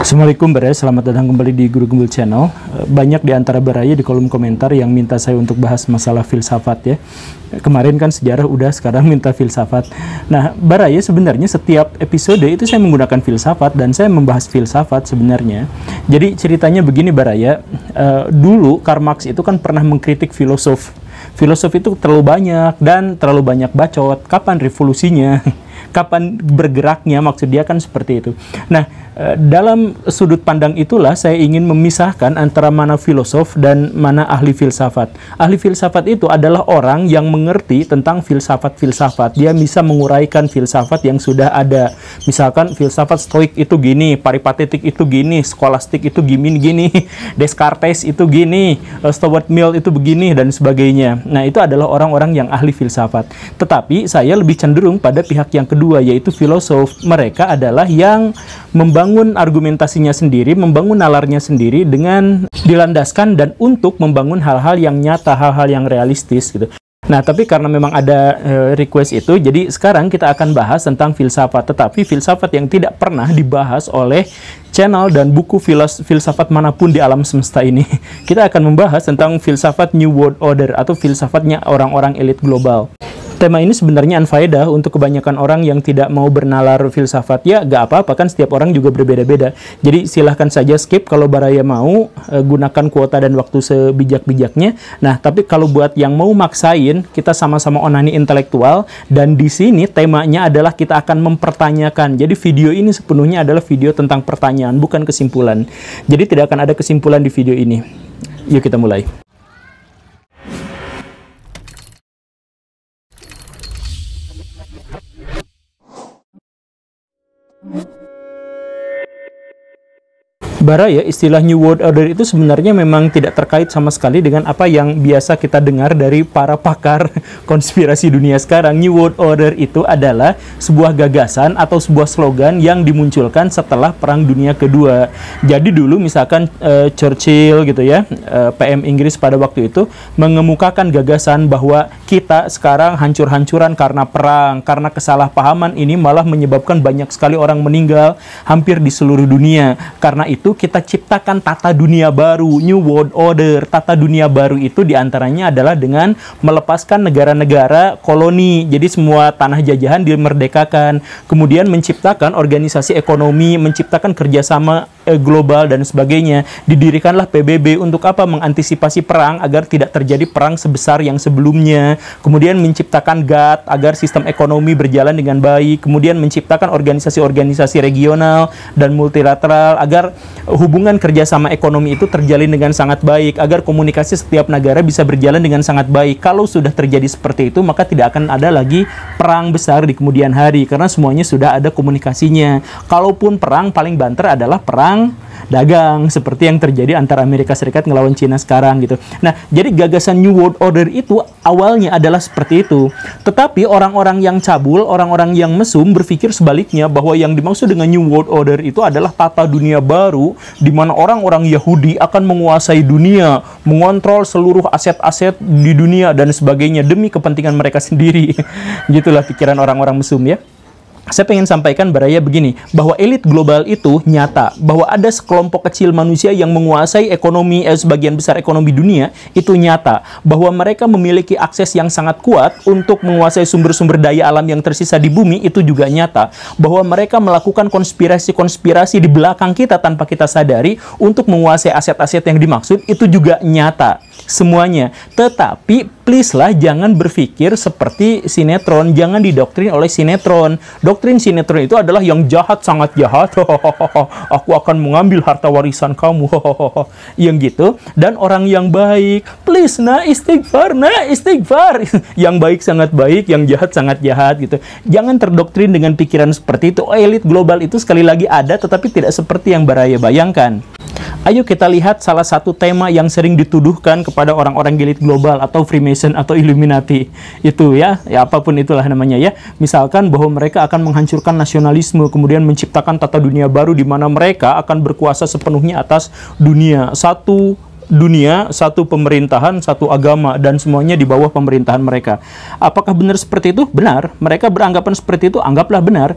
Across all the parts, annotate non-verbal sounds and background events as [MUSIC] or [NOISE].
Assalamualaikum Baraya, selamat datang kembali di Guru Gembul Channel. Eh, banyak di antara Baraya di kolom komentar yang minta saya untuk bahas masalah filsafat ya. Kemarin kan sejarah udah, sekarang minta filsafat. Nah, Baraya sebenarnya setiap episode itu saya menggunakan filsafat dan saya membahas filsafat sebenarnya. Jadi ceritanya begini Baraya, eh, dulu Karl Marx itu kan pernah mengkritik filosof. Filosof itu terlalu banyak dan terlalu banyak bacot. Kapan revolusinya? [LAUGHS] kapan bergeraknya maksud dia kan seperti itu. Nah, e, dalam sudut pandang itulah saya ingin memisahkan antara mana filosof dan mana ahli filsafat. Ahli filsafat itu adalah orang yang mengerti tentang filsafat-filsafat. Dia bisa menguraikan filsafat yang sudah ada. Misalkan filsafat stoik itu gini, paripatetik itu gini, skolastik itu gini-gini, [LAUGHS] Descartes itu gini, e, Stuart Mill itu begini, dan sebagainya. Nah, itu adalah orang-orang yang ahli filsafat. Tetapi saya lebih cenderung pada pihak yang kedua kedua yaitu filosof mereka adalah yang membangun argumentasinya sendiri, membangun nalarnya sendiri dengan dilandaskan dan untuk membangun hal-hal yang nyata, hal-hal yang realistis gitu. Nah, tapi karena memang ada eh, request itu, jadi sekarang kita akan bahas tentang filsafat. Tetapi filsafat yang tidak pernah dibahas oleh channel dan buku filos filsafat manapun di alam semesta ini. [LAUGHS] Kita akan membahas tentang filsafat New World Order atau filsafatnya orang-orang elit global. Tema ini sebenarnya anfaedah untuk kebanyakan orang yang tidak mau bernalar filsafat. Ya, gak apa-apa kan setiap orang juga berbeda-beda. Jadi silahkan saja skip kalau Baraya mau, e, gunakan kuota dan waktu sebijak-bijaknya. Nah, tapi kalau buat yang mau maksain, kita sama-sama onani intelektual, dan di sini temanya adalah kita akan mempertanyakan. Jadi video ini sepenuhnya adalah video tentang pertanyaan, bukan kesimpulan. Jadi tidak akan ada kesimpulan di video ini. Yuk kita mulai. Bara ya istilah New World Order itu sebenarnya memang tidak terkait sama sekali dengan apa yang biasa kita dengar dari para pakar [LAUGHS] konspirasi dunia sekarang. New World Order itu adalah sebuah gagasan atau sebuah slogan yang dimunculkan setelah Perang Dunia Kedua. Jadi dulu misalkan uh, Churchill gitu ya, uh, eh, PM Inggris pada waktu itu mengemukakan gagasan bahwa kita sekarang hancur-hancuran karena perang, karena kesalahpahaman ini malah menyebabkan banyak sekali orang meninggal hampir di seluruh dunia. Karena itu itu kita ciptakan tata dunia baru, new world order. Tata dunia baru itu diantaranya adalah dengan melepaskan negara-negara koloni. Jadi semua tanah jajahan dimerdekakan. Kemudian menciptakan organisasi ekonomi, menciptakan kerjasama eh, global dan sebagainya. Didirikanlah PBB untuk apa? Mengantisipasi perang agar tidak terjadi perang sebesar yang sebelumnya. Kemudian menciptakan GATT agar sistem ekonomi berjalan dengan baik. Kemudian menciptakan organisasi-organisasi regional dan multilateral agar hubungan kerjasama ekonomi itu terjalin dengan sangat baik agar komunikasi setiap negara bisa berjalan dengan sangat baik. Kalau sudah terjadi seperti itu maka tidak akan ada lagi perang besar di kemudian hari karena semuanya sudah ada komunikasinya. Kalaupun perang paling banter adalah perang dagang seperti yang terjadi antara Amerika Serikat ngelawan Cina sekarang gitu. Nah, jadi gagasan New World Order itu awalnya adalah seperti itu. Tetapi orang-orang yang cabul, orang-orang yang mesum berpikir sebaliknya bahwa yang dimaksud dengan New World Order itu adalah tata dunia baru di mana orang-orang Yahudi akan menguasai dunia, mengontrol seluruh aset-aset di dunia dan sebagainya demi kepentingan mereka sendiri. [LAUGHS] Gitulah pikiran orang-orang mesum ya saya pengen sampaikan baraya begini, bahwa elit global itu nyata, bahwa ada sekelompok kecil manusia yang menguasai ekonomi, eh, sebagian besar ekonomi dunia, itu nyata. Bahwa mereka memiliki akses yang sangat kuat untuk menguasai sumber-sumber daya alam yang tersisa di bumi, itu juga nyata. Bahwa mereka melakukan konspirasi-konspirasi di belakang kita tanpa kita sadari untuk menguasai aset-aset yang dimaksud, itu juga nyata semuanya. Tetapi please lah jangan berpikir seperti sinetron, jangan didoktrin oleh sinetron. Doktrin sinetron itu adalah yang jahat sangat jahat. [LAUGHS] Aku akan mengambil harta warisan kamu. [LAUGHS] yang gitu dan orang yang baik, please nah istighfar, nah istighfar. [LAUGHS] yang baik sangat baik, yang jahat sangat jahat gitu. Jangan terdoktrin dengan pikiran seperti itu. Oh, elit global itu sekali lagi ada tetapi tidak seperti yang Baraya bayangkan. Ayo kita lihat salah satu tema yang sering dituduhkan kepada orang-orang elit global atau Freemason atau Illuminati itu ya, ya apapun itulah namanya ya. Misalkan bahwa mereka akan menghancurkan nasionalisme, kemudian menciptakan tata dunia baru di mana mereka akan berkuasa sepenuhnya atas dunia. Satu dunia, satu pemerintahan, satu agama, dan semuanya di bawah pemerintahan mereka. Apakah benar seperti itu? Benar. Mereka beranggapan seperti itu, anggaplah benar.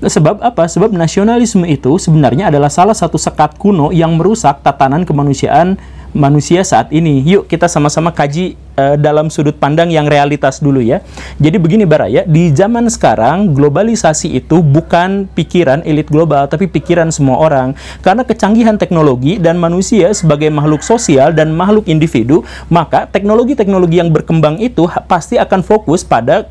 Sebab apa? Sebab nasionalisme itu sebenarnya adalah salah satu sekat kuno yang merusak tatanan kemanusiaan manusia saat ini. Yuk kita sama-sama kaji uh, dalam sudut pandang yang realitas dulu ya. Jadi begini Baraya, di zaman sekarang globalisasi itu bukan pikiran elit global tapi pikiran semua orang. Karena kecanggihan teknologi dan manusia sebagai makhluk sosial dan makhluk individu, maka teknologi-teknologi yang berkembang itu pasti akan fokus pada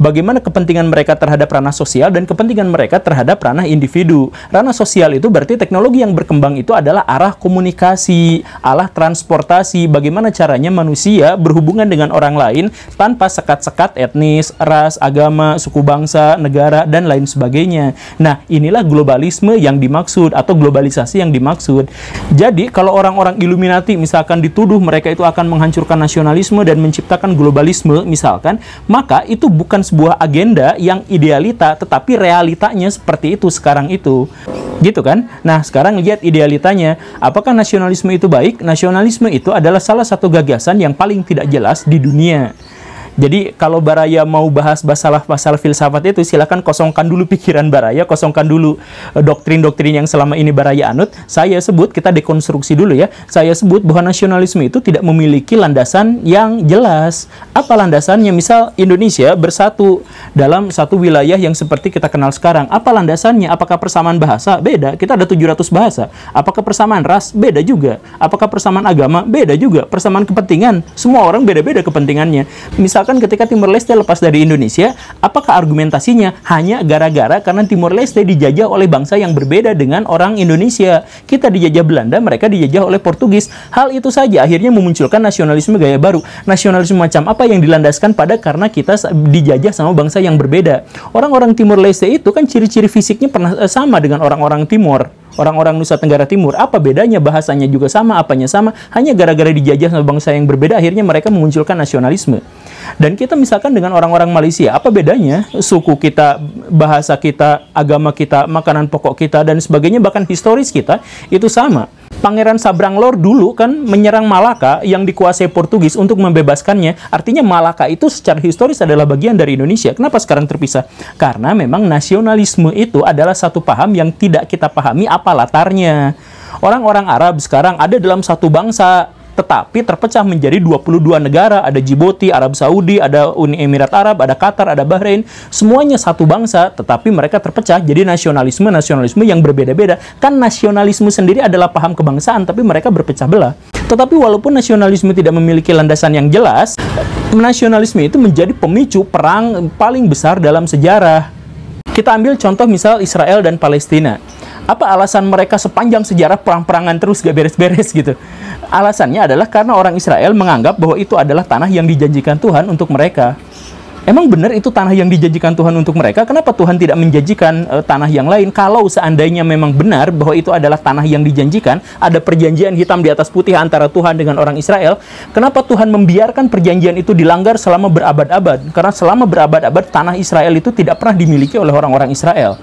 bagaimana kepentingan mereka terhadap ranah sosial dan kepentingan mereka terhadap ranah individu. Ranah sosial itu berarti teknologi yang berkembang itu adalah arah komunikasi, arah transportasi, bagaimana caranya manusia berhubungan dengan orang lain tanpa sekat-sekat etnis, ras, agama, suku bangsa, negara, dan lain sebagainya. Nah, inilah globalisme yang dimaksud atau globalisasi yang dimaksud. Jadi, kalau orang-orang Illuminati misalkan dituduh mereka itu akan menghancurkan nasionalisme dan menciptakan globalisme misalkan, maka itu bukan sebuah agenda yang idealita, tetapi realitanya seperti itu sekarang itu. Gitu kan? Nah, sekarang lihat idealitanya. Apakah nasionalisme itu baik? Nasionalisme itu adalah salah satu gagasan yang paling tidak jelas di dunia. Jadi kalau Baraya mau bahas masalah-masalah filsafat itu silahkan kosongkan dulu pikiran Baraya, kosongkan dulu eh, doktrin-doktrin yang selama ini Baraya anut. Saya sebut kita dekonstruksi dulu ya. Saya sebut bahwa nasionalisme itu tidak memiliki landasan yang jelas. Apa landasannya? Misal Indonesia bersatu dalam satu wilayah yang seperti kita kenal sekarang. Apa landasannya? Apakah persamaan bahasa? Beda. Kita ada 700 bahasa. Apakah persamaan ras? Beda juga. Apakah persamaan agama? Beda juga. Persamaan kepentingan? Semua orang beda-beda kepentingannya. Misal misalkan ketika Timor Leste lepas dari Indonesia, apakah argumentasinya hanya gara-gara karena Timor Leste dijajah oleh bangsa yang berbeda dengan orang Indonesia? Kita dijajah Belanda, mereka dijajah oleh Portugis. Hal itu saja akhirnya memunculkan nasionalisme gaya baru. Nasionalisme macam apa yang dilandaskan pada karena kita dijajah sama bangsa yang berbeda. Orang-orang Timor Leste itu kan ciri-ciri fisiknya pernah eh, sama dengan orang-orang Timor orang-orang Nusa Tenggara Timur. Apa bedanya bahasanya juga sama, apanya sama, hanya gara-gara dijajah sama bangsa yang berbeda akhirnya mereka memunculkan nasionalisme. Dan kita misalkan dengan orang-orang Malaysia, apa bedanya suku kita, bahasa kita, agama kita, makanan pokok kita dan sebagainya bahkan historis kita itu sama. Pangeran Sabrang Lor dulu kan menyerang Malaka yang dikuasai Portugis untuk membebaskannya. Artinya Malaka itu secara historis adalah bagian dari Indonesia. Kenapa sekarang terpisah? Karena memang nasionalisme itu adalah satu paham yang tidak kita pahami apa latarnya. Orang-orang Arab sekarang ada dalam satu bangsa tetapi terpecah menjadi 22 negara, ada Djibouti, Arab Saudi, ada Uni Emirat Arab, ada Qatar, ada Bahrain, semuanya satu bangsa, tetapi mereka terpecah jadi nasionalisme-nasionalisme yang berbeda-beda. Kan nasionalisme sendiri adalah paham kebangsaan, tapi mereka berpecah belah. Tetapi walaupun nasionalisme tidak memiliki landasan yang jelas, nasionalisme itu menjadi pemicu perang paling besar dalam sejarah. Kita ambil contoh misal Israel dan Palestina apa alasan mereka sepanjang sejarah perang-perangan terus gak beres-beres gitu? Alasannya adalah karena orang Israel menganggap bahwa itu adalah tanah yang dijanjikan Tuhan untuk mereka. Emang benar itu tanah yang dijanjikan Tuhan untuk mereka? Kenapa Tuhan tidak menjanjikan e, tanah yang lain? Kalau seandainya memang benar bahwa itu adalah tanah yang dijanjikan, ada perjanjian hitam di atas putih antara Tuhan dengan orang Israel, kenapa Tuhan membiarkan perjanjian itu dilanggar selama berabad-abad? Karena selama berabad-abad tanah Israel itu tidak pernah dimiliki oleh orang-orang Israel.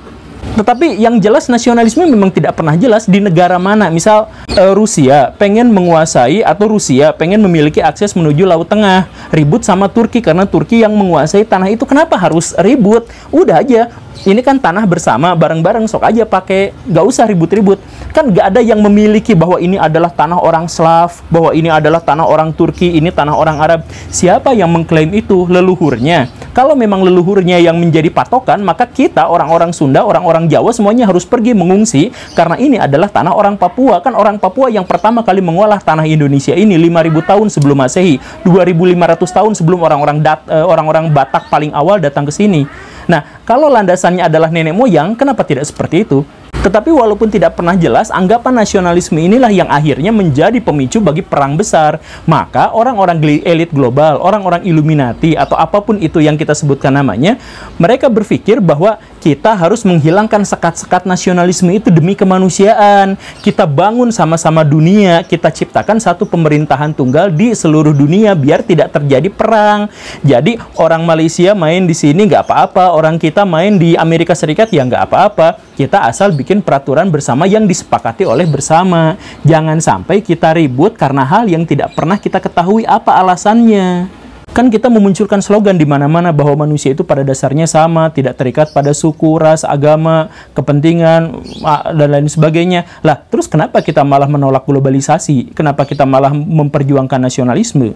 Tetapi yang jelas nasionalisme memang tidak pernah jelas di negara mana. Misal uh, Rusia pengen menguasai atau Rusia pengen memiliki akses menuju Laut Tengah, ribut sama Turki karena Turki yang menguasai tanah itu. Kenapa harus ribut? Udah aja ini kan tanah bersama bareng-bareng sok aja pakai nggak usah ribut-ribut kan nggak ada yang memiliki bahwa ini adalah tanah orang Slav bahwa ini adalah tanah orang Turki ini tanah orang Arab siapa yang mengklaim itu leluhurnya kalau memang leluhurnya yang menjadi patokan maka kita orang-orang Sunda orang-orang Jawa semuanya harus pergi mengungsi karena ini adalah tanah orang Papua kan orang Papua yang pertama kali mengolah tanah Indonesia ini 5000 tahun sebelum Masehi 2500 tahun sebelum orang-orang eh, orang-orang Batak paling awal datang ke sini Nah, kalau landasannya adalah nenek moyang, kenapa tidak seperti itu? Tetapi walaupun tidak pernah jelas, anggapan nasionalisme inilah yang akhirnya menjadi pemicu bagi perang besar. Maka orang-orang elit global, orang-orang Illuminati, atau apapun itu yang kita sebutkan namanya, mereka berpikir bahwa kita harus menghilangkan sekat-sekat nasionalisme itu demi kemanusiaan. Kita bangun sama-sama dunia, kita ciptakan satu pemerintahan tunggal di seluruh dunia biar tidak terjadi perang. Jadi orang Malaysia main di sini nggak apa-apa, orang kita main di Amerika Serikat ya nggak apa-apa kita asal bikin peraturan bersama yang disepakati oleh bersama. Jangan sampai kita ribut karena hal yang tidak pernah kita ketahui apa alasannya. Kan kita memunculkan slogan di mana-mana bahwa manusia itu pada dasarnya sama, tidak terikat pada suku, ras, agama, kepentingan, dan lain sebagainya. Lah, terus kenapa kita malah menolak globalisasi? Kenapa kita malah memperjuangkan nasionalisme?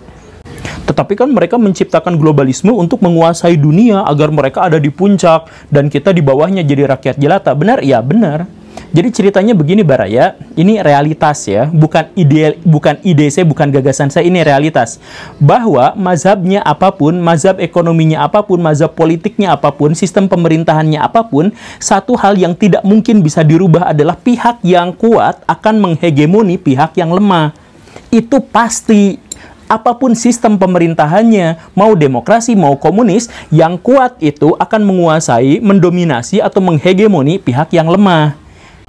Tetapi kan mereka menciptakan globalisme untuk menguasai dunia agar mereka ada di puncak dan kita di bawahnya jadi rakyat jelata. Benar? Ya, benar. Jadi ceritanya begini Baraya, ini realitas ya, bukan ide bukan ide saya, bukan gagasan saya, ini realitas. Bahwa mazhabnya apapun, mazhab ekonominya apapun, mazhab politiknya apapun, sistem pemerintahannya apapun, satu hal yang tidak mungkin bisa dirubah adalah pihak yang kuat akan menghegemoni pihak yang lemah. Itu pasti apapun sistem pemerintahannya, mau demokrasi, mau komunis, yang kuat itu akan menguasai, mendominasi, atau menghegemoni pihak yang lemah.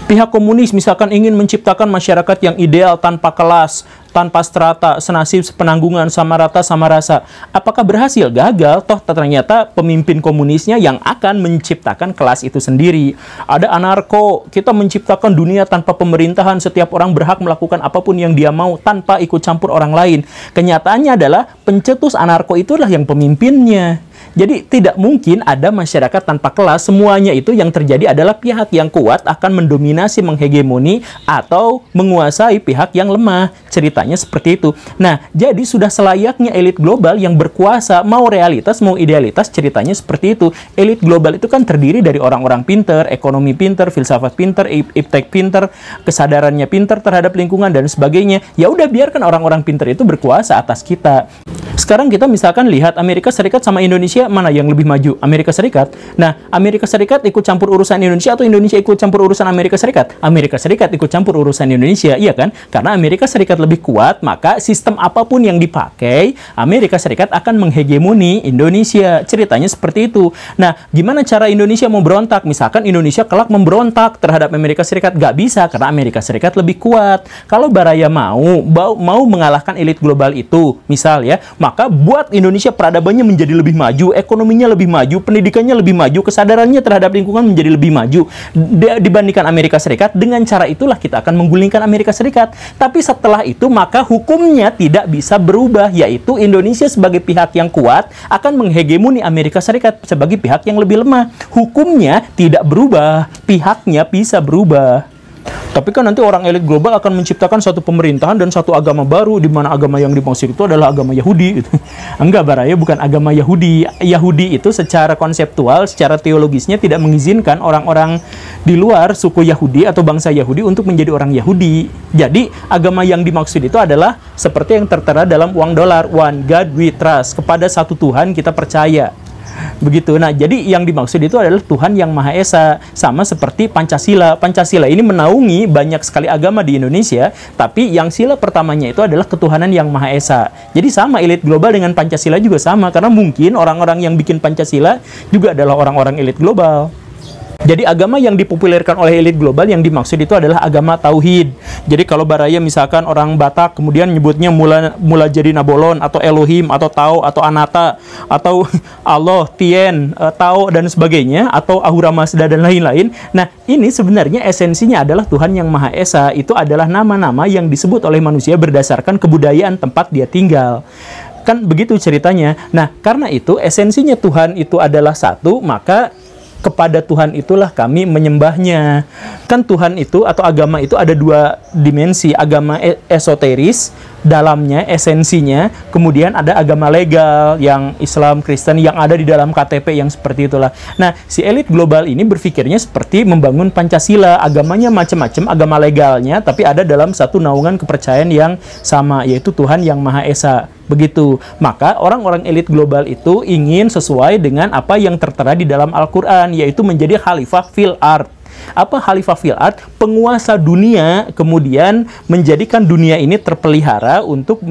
Pihak komunis misalkan ingin menciptakan masyarakat yang ideal tanpa kelas, tanpa strata, senasib penanggungan sama rata sama rasa. Apakah berhasil? Gagal. Toh ternyata pemimpin komunisnya yang akan menciptakan kelas itu sendiri. Ada anarko, kita menciptakan dunia tanpa pemerintahan, setiap orang berhak melakukan apapun yang dia mau tanpa ikut campur orang lain. Kenyataannya adalah pencetus anarko itulah yang pemimpinnya. Jadi tidak mungkin ada masyarakat tanpa kelas, semuanya itu yang terjadi adalah pihak yang kuat akan mendominasi, menghegemoni, atau menguasai pihak yang lemah. Cerita seperti itu. Nah, jadi sudah selayaknya elit global yang berkuasa, mau realitas, mau idealitas, ceritanya seperti itu. Elit global itu kan terdiri dari orang-orang pinter, ekonomi pinter, filsafat pinter, iptek pinter, kesadarannya pinter terhadap lingkungan, dan sebagainya. Ya udah biarkan orang-orang pinter itu berkuasa atas kita. Sekarang kita misalkan lihat Amerika Serikat sama Indonesia mana yang lebih maju? Amerika Serikat. Nah, Amerika Serikat ikut campur urusan Indonesia atau Indonesia ikut campur urusan Amerika Serikat? Amerika Serikat ikut campur urusan Indonesia, iya kan? Karena Amerika Serikat lebih kuat kuat, maka sistem apapun yang dipakai, Amerika Serikat akan menghegemoni Indonesia. Ceritanya seperti itu. Nah, gimana cara Indonesia memberontak? Misalkan Indonesia kelak memberontak terhadap Amerika Serikat, gak bisa karena Amerika Serikat lebih kuat. Kalau Baraya mau, mau mengalahkan elit global itu, misal ya, maka buat Indonesia peradabannya menjadi lebih maju, ekonominya lebih maju, pendidikannya lebih maju, kesadarannya terhadap lingkungan menjadi lebih maju dibandingkan Amerika Serikat. Dengan cara itulah kita akan menggulingkan Amerika Serikat. Tapi setelah itu, maka maka hukumnya tidak bisa berubah, yaitu Indonesia sebagai pihak yang kuat akan menghegemoni Amerika Serikat sebagai pihak yang lebih lemah. Hukumnya tidak berubah, pihaknya bisa berubah. Tapi kan nanti orang elit global akan menciptakan satu pemerintahan dan satu agama baru di mana agama yang dimaksud itu adalah agama Yahudi gitu. [LAUGHS] Enggak Baraya bukan agama Yahudi. Yahudi itu secara konseptual, secara teologisnya tidak mengizinkan orang-orang di luar suku Yahudi atau bangsa Yahudi untuk menjadi orang Yahudi. Jadi agama yang dimaksud itu adalah seperti yang tertera dalam uang dolar, one God we trust, kepada satu Tuhan kita percaya begitu. Nah, jadi yang dimaksud itu adalah Tuhan yang Maha Esa, sama seperti Pancasila. Pancasila ini menaungi banyak sekali agama di Indonesia, tapi yang sila pertamanya itu adalah ketuhanan yang Maha Esa. Jadi sama elit global dengan Pancasila juga sama karena mungkin orang-orang yang bikin Pancasila juga adalah orang-orang elit global. Jadi agama yang dipopulerkan oleh elit global yang dimaksud itu adalah agama tauhid. Jadi kalau baraya misalkan orang Batak kemudian nyebutnya mula mula jadi Nabolon atau Elohim atau Tao atau Anata atau [LAUGHS] Allah, Tien, eh, Tao dan sebagainya atau Ahura Mazda dan lain-lain. Nah, ini sebenarnya esensinya adalah Tuhan yang Maha Esa. Itu adalah nama-nama yang disebut oleh manusia berdasarkan kebudayaan tempat dia tinggal kan begitu ceritanya. Nah, karena itu esensinya Tuhan itu adalah satu, maka kepada Tuhan itulah kami menyembahnya. Kan Tuhan itu atau agama itu ada dua dimensi, agama e-, esoteris dalamnya esensinya kemudian ada agama legal yang Islam Kristen yang ada di dalam KTP yang seperti itulah nah si elit global ini berpikirnya seperti membangun Pancasila agamanya macam-macam agama legalnya tapi ada dalam satu naungan kepercayaan yang sama yaitu Tuhan yang Maha Esa begitu. Maka orang-orang elit global itu ingin sesuai dengan apa yang tertera di dalam Al-Qur'an yaitu menjadi khalifah fil art. Apa khalifah Fil'ad Penguasa dunia kemudian menjadikan dunia ini terpelihara untuk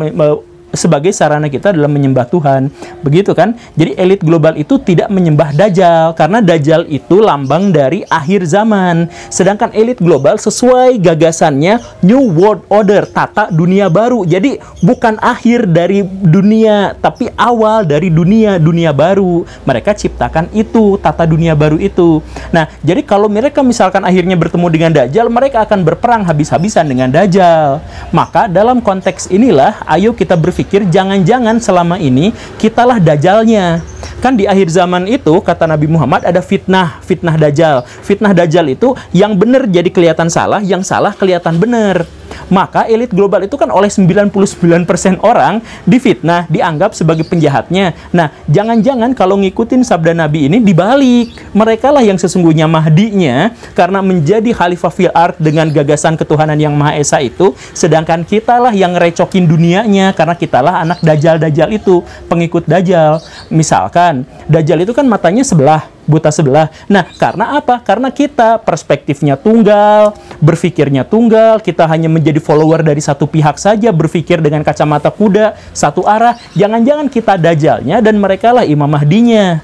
sebagai sarana kita dalam menyembah Tuhan. Begitu kan? Jadi elit global itu tidak menyembah Dajjal karena Dajjal itu lambang dari akhir zaman. Sedangkan elit global sesuai gagasannya New World Order, tata dunia baru. Jadi bukan akhir dari dunia tapi awal dari dunia dunia baru. Mereka ciptakan itu tata dunia baru itu. Nah, jadi kalau mereka misalkan akhirnya bertemu dengan Dajjal, mereka akan berperang habis-habisan dengan Dajjal. Maka dalam konteks inilah ayo kita berpikir berpikir jangan-jangan selama ini kitalah dajalnya. Kan di akhir zaman itu kata Nabi Muhammad ada fitnah, fitnah dajal. Fitnah dajal itu yang benar jadi kelihatan salah, yang salah kelihatan benar. Maka elit global itu kan oleh 99% orang difitnah, dianggap sebagai penjahatnya. Nah, jangan-jangan kalau ngikutin sabda Nabi ini dibalik. Mereka lah yang sesungguhnya Mahdinya karena menjadi khalifah fil art dengan gagasan ketuhanan yang Maha Esa itu, sedangkan kitalah yang ngerecokin dunianya karena kitalah anak dajal-dajal itu, pengikut dajal. Misalkan, dajal itu kan matanya sebelah, buta sebelah. Nah, karena apa? Karena kita perspektifnya tunggal, berpikirnya tunggal, kita hanya menjadi follower dari satu pihak saja, berpikir dengan kacamata kuda, satu arah, jangan-jangan kita dajalnya dan merekalah Imam Mahdinya.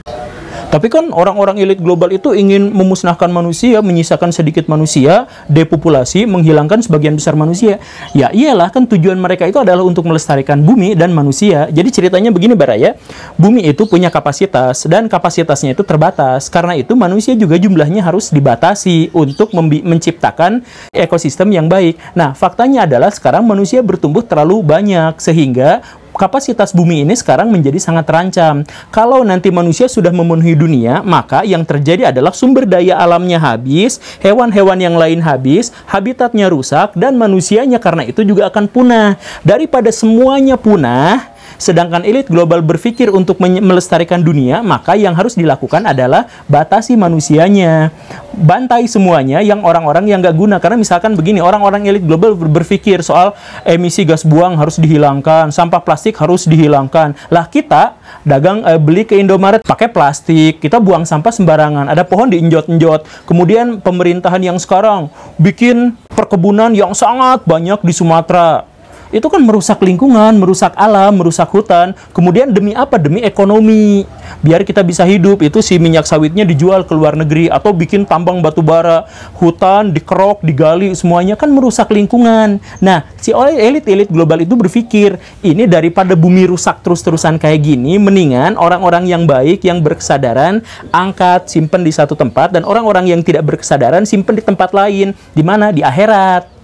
Tapi kan orang-orang elit global itu ingin memusnahkan manusia, menyisakan sedikit manusia, depopulasi, menghilangkan sebagian besar manusia. Ya iyalah kan tujuan mereka itu adalah untuk melestarikan bumi dan manusia. Jadi ceritanya begini Baraya, bumi itu punya kapasitas dan kapasitasnya itu terbatas. Karena itu manusia juga jumlahnya harus dibatasi untuk menciptakan ekosistem yang baik. Nah, faktanya adalah sekarang manusia bertumbuh terlalu banyak sehingga kapasitas bumi ini sekarang menjadi sangat terancam. Kalau nanti manusia sudah memenuhi dunia, maka yang terjadi adalah sumber daya alamnya habis, hewan-hewan yang lain habis, habitatnya rusak, dan manusianya karena itu juga akan punah. Daripada semuanya punah, Sedangkan elit global berpikir untuk melestarikan dunia, maka yang harus dilakukan adalah batasi manusianya. Bantai semuanya yang orang-orang yang nggak guna. Karena misalkan begini, orang-orang elit global berpikir soal emisi gas buang harus dihilangkan, sampah plastik harus dihilangkan. Lah kita dagang eh, beli ke Indomaret pakai plastik, kita buang sampah sembarangan. Ada pohon diinjot-injot. Kemudian pemerintahan yang sekarang bikin perkebunan yang sangat banyak di Sumatera itu kan merusak lingkungan, merusak alam, merusak hutan. Kemudian demi apa? Demi ekonomi. Biar kita bisa hidup, itu si minyak sawitnya dijual ke luar negeri atau bikin tambang batu bara, hutan dikerok, digali, semuanya kan merusak lingkungan. Nah, si elit-elit global itu berpikir, ini daripada bumi rusak terus-terusan kayak gini, mendingan orang-orang yang baik, yang berkesadaran, angkat, simpen di satu tempat dan orang-orang yang tidak berkesadaran simpen di tempat lain. Di mana? Di akhirat.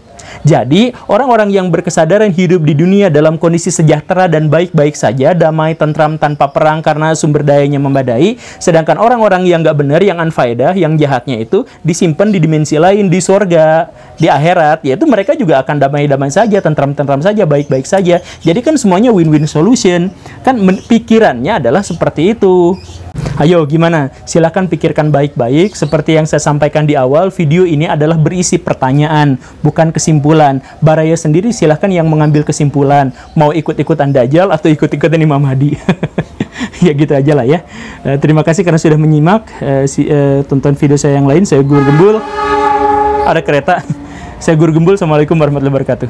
Jadi, orang-orang yang berkesadaran hidup di dunia dalam kondisi sejahtera dan baik-baik saja, damai, tentram, tanpa perang karena sumber dayanya membadai, sedangkan orang-orang yang nggak benar, yang unfaedah, yang jahatnya itu disimpan di dimensi lain, di sorga, di akhirat, yaitu mereka juga akan damai-damai saja, tentram-tentram saja, baik-baik saja. Jadi kan semuanya win-win solution. Kan pikirannya adalah seperti itu. Ayo gimana? Silahkan pikirkan baik-baik. Seperti yang saya sampaikan di awal, video ini adalah berisi pertanyaan, bukan kesimpulan. Baraya sendiri silahkan yang mengambil kesimpulan. Mau ikut-ikutan Dajjal atau ikut-ikutan Imam Hadi. [LAUGHS] ya gitu aja lah ya. Eh, terima kasih karena sudah menyimak. Eh, eh, tonton video saya yang lain. Saya Gur Gembul. Ada kereta. [LAUGHS] saya Gur Gembul. Assalamualaikum warahmatullahi wabarakatuh.